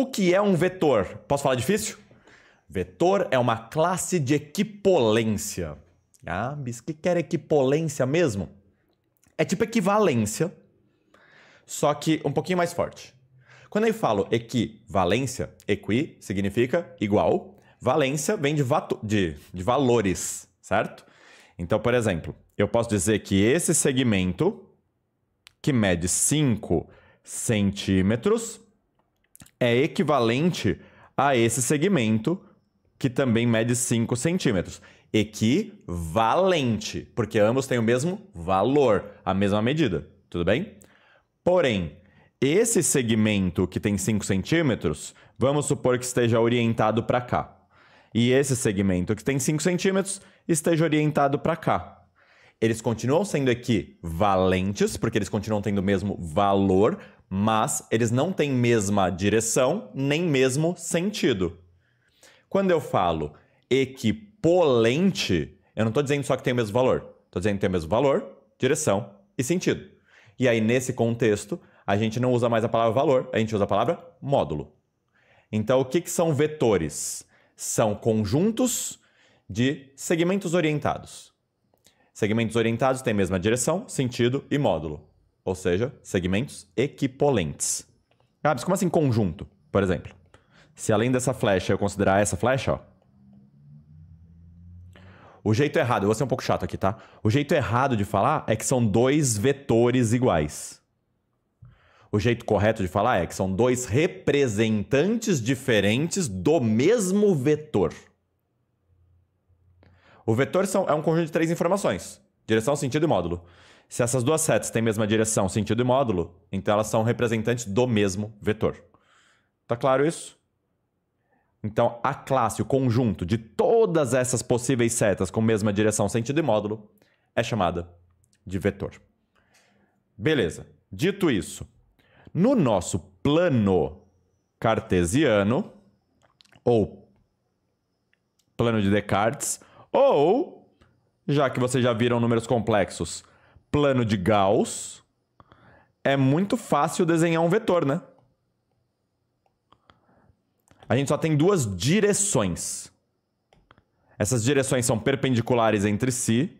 O que é um vetor? Posso falar difícil? Vetor é uma classe de equipolência. Ah, bis, o que quer equipolência mesmo? É tipo equivalência, só que um pouquinho mais forte. Quando eu falo equivalência, equi significa igual. Valência vem de, de, de valores, certo? Então, por exemplo, eu posso dizer que esse segmento, que mede 5 centímetros, é equivalente a esse segmento, que também mede 5 centímetros. Equivalente, porque ambos têm o mesmo valor, a mesma medida, tudo bem? Porém, esse segmento que tem 5 centímetros, vamos supor que esteja orientado para cá. E esse segmento que tem 5 centímetros esteja orientado para cá. Eles continuam sendo equivalentes, porque eles continuam tendo o mesmo valor, mas eles não têm mesma direção nem mesmo sentido. Quando eu falo equipolente, eu não estou dizendo só que tem o mesmo valor. Estou dizendo que tem o mesmo valor, direção e sentido. E aí, nesse contexto, a gente não usa mais a palavra valor, a gente usa a palavra módulo. Então, o que, que são vetores? São conjuntos de segmentos orientados. Segmentos orientados têm mesma direção, sentido e módulo ou seja, segmentos equipolentes. Ah, mas como assim conjunto, por exemplo? Se além dessa flecha eu considerar essa flecha, ó. O jeito errado, eu vou ser um pouco chato aqui, tá? O jeito errado de falar é que são dois vetores iguais. O jeito correto de falar é que são dois representantes diferentes do mesmo vetor. O vetor são, é um conjunto de três informações: direção, sentido e módulo. Se essas duas setas têm mesma direção, sentido e módulo, então elas são representantes do mesmo vetor. Tá claro isso? Então, a classe, o conjunto de todas essas possíveis setas com mesma direção, sentido e módulo, é chamada de vetor. Beleza. Dito isso, no nosso plano cartesiano, ou plano de Descartes, ou, já que vocês já viram números complexos plano de Gauss, é muito fácil desenhar um vetor, né? A gente só tem duas direções. Essas direções são perpendiculares entre si,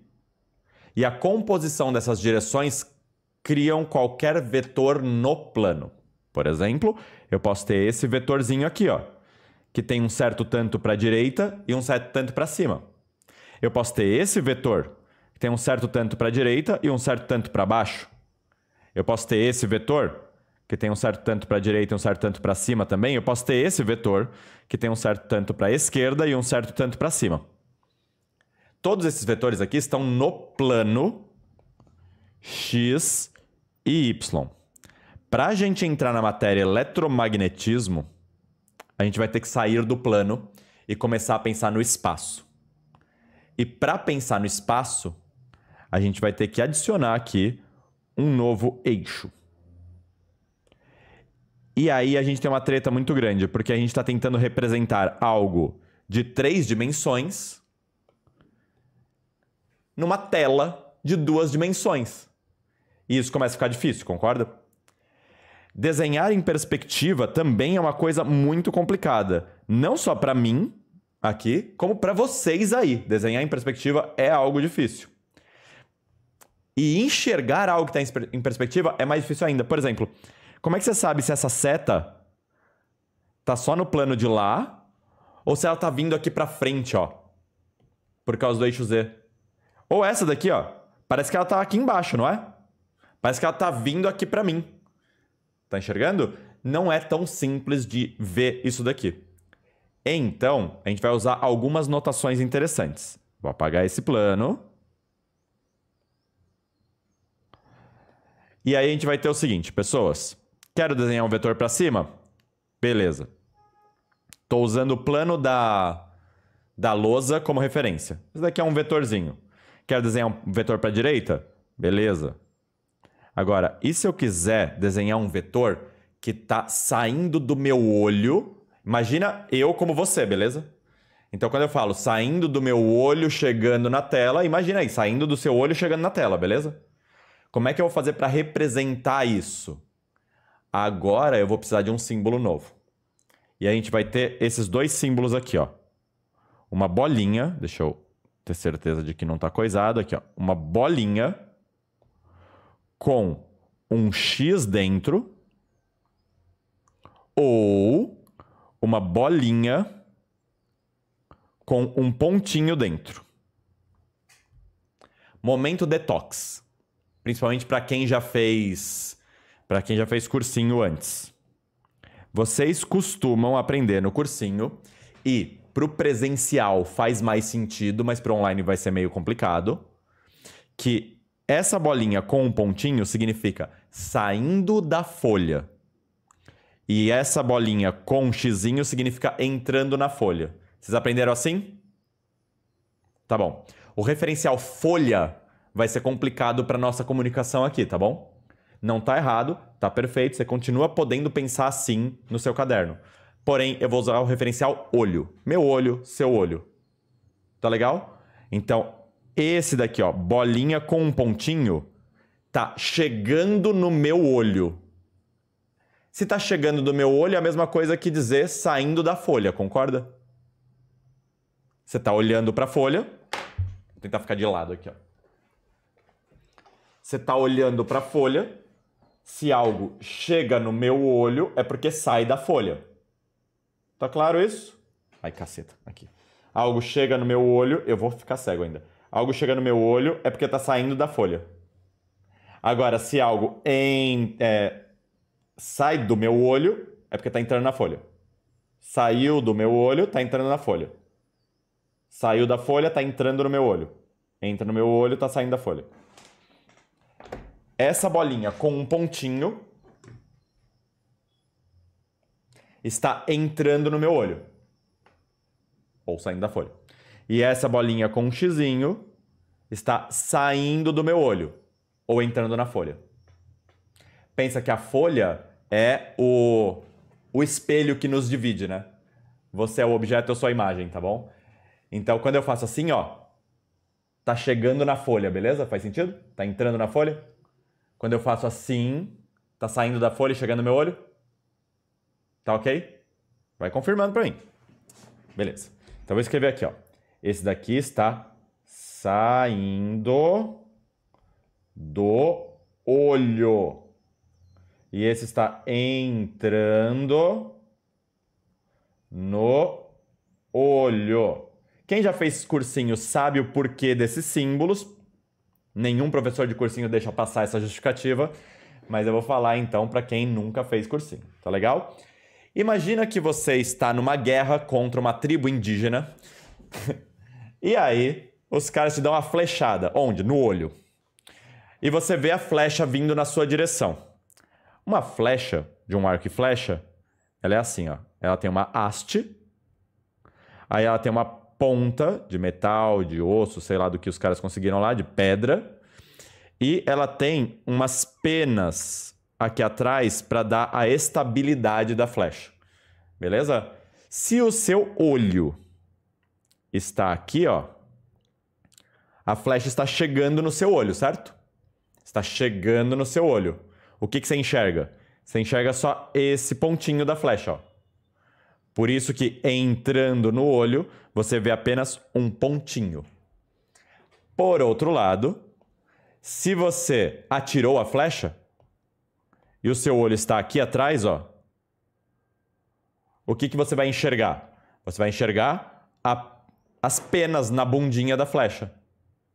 e a composição dessas direções criam qualquer vetor no plano. Por exemplo, eu posso ter esse vetorzinho aqui, ó, que tem um certo tanto para a direita e um certo tanto para cima. Eu posso ter esse vetor tem um certo tanto para a direita e um certo tanto para baixo. Eu posso ter esse vetor, que tem um certo tanto para a direita e um certo tanto para cima também. Eu posso ter esse vetor, que tem um certo tanto para a esquerda e um certo tanto para cima. Todos esses vetores aqui estão no plano x e y. Para a gente entrar na matéria eletromagnetismo, a gente vai ter que sair do plano e começar a pensar no espaço. E para pensar no espaço, a gente vai ter que adicionar aqui um novo eixo. E aí a gente tem uma treta muito grande, porque a gente está tentando representar algo de três dimensões numa tela de duas dimensões. E isso começa a ficar difícil, concorda? Desenhar em perspectiva também é uma coisa muito complicada. Não só para mim, aqui, como para vocês aí. Desenhar em perspectiva é algo difícil. E enxergar algo que está em perspectiva é mais difícil ainda. Por exemplo, como é que você sabe se essa seta tá só no plano de lá ou se ela tá vindo aqui para frente, ó, por causa do eixo Z? Ou essa daqui, ó, parece que ela tá aqui embaixo, não é? Parece que ela tá vindo aqui para mim. Tá enxergando? Não é tão simples de ver isso daqui. Então, a gente vai usar algumas notações interessantes. Vou apagar esse plano. E aí a gente vai ter o seguinte, pessoas. Quero desenhar um vetor para cima? Beleza. Estou usando o plano da, da lousa como referência. Isso daqui é um vetorzinho. Quero desenhar um vetor para direita? Beleza. Agora, e se eu quiser desenhar um vetor que está saindo do meu olho? Imagina eu como você, beleza? Então, quando eu falo saindo do meu olho, chegando na tela, imagina aí, saindo do seu olho, chegando na tela, beleza? Como é que eu vou fazer para representar isso? Agora eu vou precisar de um símbolo novo. E a gente vai ter esses dois símbolos aqui, ó. Uma bolinha, deixa eu ter certeza de que não está coisado aqui, ó. Uma bolinha com um X dentro ou uma bolinha com um pontinho dentro. Momento detox principalmente para quem já fez para quem já fez cursinho antes. Vocês costumam aprender no cursinho e para o presencial faz mais sentido, mas para online vai ser meio complicado. Que essa bolinha com um pontinho significa saindo da folha. E essa bolinha com um xizinho significa entrando na folha. Vocês aprenderam assim? Tá bom. O referencial folha vai ser complicado para nossa comunicação aqui, tá bom? Não tá errado, tá perfeito, você continua podendo pensar assim no seu caderno. Porém, eu vou usar o referencial olho. Meu olho, seu olho. Tá legal? Então, esse daqui, ó, bolinha com um pontinho, tá chegando no meu olho. Se tá chegando do meu olho é a mesma coisa que dizer saindo da folha, concorda? Você tá olhando para a folha. Vou tentar ficar de lado aqui, ó. Você está olhando para a folha. Se algo chega no meu olho, é porque sai da folha. Tá claro isso? Ai, caceta, aqui. Algo chega no meu olho, eu vou ficar cego ainda. Algo chega no meu olho é porque está saindo da folha. Agora, se algo em, é, sai do meu olho, é porque está entrando na folha. Saiu do meu olho, está entrando na folha. Saiu da folha, está entrando no meu olho. Entra no meu olho, está saindo da folha. Essa bolinha com um pontinho está entrando no meu olho. Ou saindo da folha. E essa bolinha com um xizinho está saindo do meu olho. Ou entrando na folha. Pensa que a folha é o, o espelho que nos divide, né? Você é o objeto, eu sou a imagem, tá bom? Então, quando eu faço assim, ó, tá chegando na folha, beleza? Faz sentido? Tá entrando na folha? Quando eu faço assim, tá saindo da folha e chegando no meu olho? Tá ok? Vai confirmando para mim. Beleza. Então vou escrever aqui, ó. Esse daqui está saindo do olho. E esse está entrando no olho. Quem já fez cursinho sabe o porquê desses símbolos, Nenhum professor de cursinho deixa passar essa justificativa, mas eu vou falar então para quem nunca fez cursinho, tá legal? Imagina que você está numa guerra contra uma tribo indígena e aí os caras te dão uma flechada. Onde? No olho. E você vê a flecha vindo na sua direção. Uma flecha de um arco e flecha, ela é assim, ó. Ela tem uma haste, aí ela tem uma ponta de metal, de osso, sei lá do que os caras conseguiram lá, de pedra. E ela tem umas penas aqui atrás para dar a estabilidade da flecha. Beleza? Se o seu olho está aqui, ó, a flecha está chegando no seu olho, certo? Está chegando no seu olho. O que, que você enxerga? Você enxerga só esse pontinho da flecha, ó. Por isso que entrando no olho, você vê apenas um pontinho. Por outro lado, se você atirou a flecha e o seu olho está aqui atrás, ó, o que, que você vai enxergar? Você vai enxergar a, as penas na bundinha da flecha.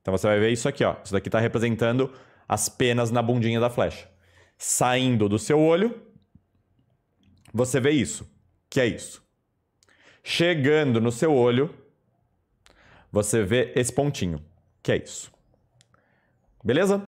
Então você vai ver isso aqui, ó. Isso daqui está representando as penas na bundinha da flecha. Saindo do seu olho, você vê isso, que é isso. Chegando no seu olho, você vê esse pontinho, que é isso. Beleza?